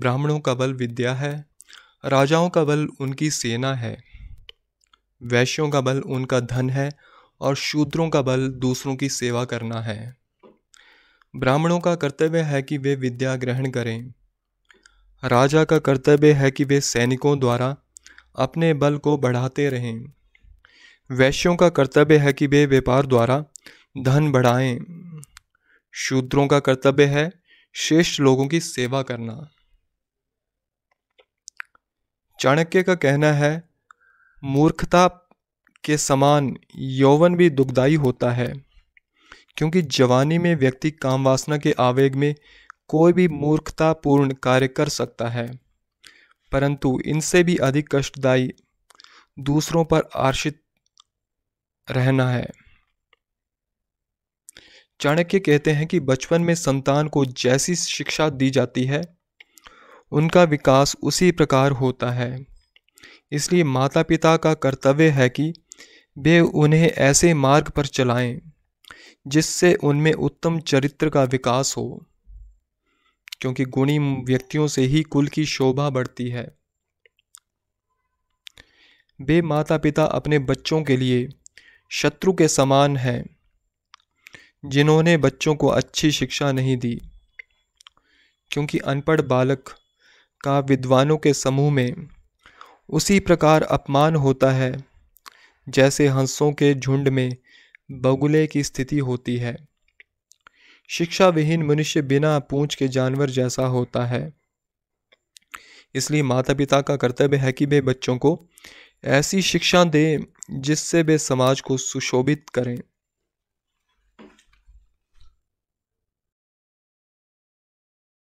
ब्राह्मणों का बल विद्या है राजाओं का बल उनकी सेना है वैश्यों का बल उनका धन है और शूद्रों का बल दूसरों की सेवा करना है ब्राह्मणों का कर्तव्य है कि वे विद्या ग्रहण करें राजा का कर्तव्य है कि वे सैनिकों द्वारा अपने बल को बढ़ाते रहें वैश्यों का कर्तव्य है कि वे व्यापार द्वारा धन बढ़ाएं शूद्रों का कर्तव्य है श्रेष्ठ लोगों की सेवा करना चाणक्य का कहना है मूर्खता के समान यौवन भी दुखदाई होता है क्योंकि जवानी में व्यक्ति काम वासना के आवेग में कोई भी मूर्खतापूर्ण कार्य कर सकता है परंतु इनसे भी अधिक कष्टदायी दूसरों पर आश्रित रहना है चाणक्य कहते हैं कि बचपन में संतान को जैसी शिक्षा दी जाती है उनका विकास उसी प्रकार होता है इसलिए माता पिता का कर्तव्य है कि वे उन्हें ऐसे मार्ग पर चलाएं जिससे उनमें उत्तम चरित्र का विकास हो क्योंकि गुणी व्यक्तियों से ही कुल की शोभा बढ़ती है वे माता पिता अपने बच्चों के लिए शत्रु के समान हैं जिन्होंने बच्चों को अच्छी शिक्षा नहीं दी क्योंकि अनपढ़ बालक का विद्वानों के समूह में उसी प्रकार अपमान होता है जैसे हंसों के झुंड में बगुले की स्थिति होती है शिक्षा विहीन मनुष्य बिना पूंछ के जानवर जैसा होता है इसलिए माता पिता का कर्तव्य है कि वे बच्चों को ऐसी शिक्षा दें जिससे वे समाज को सुशोभित करें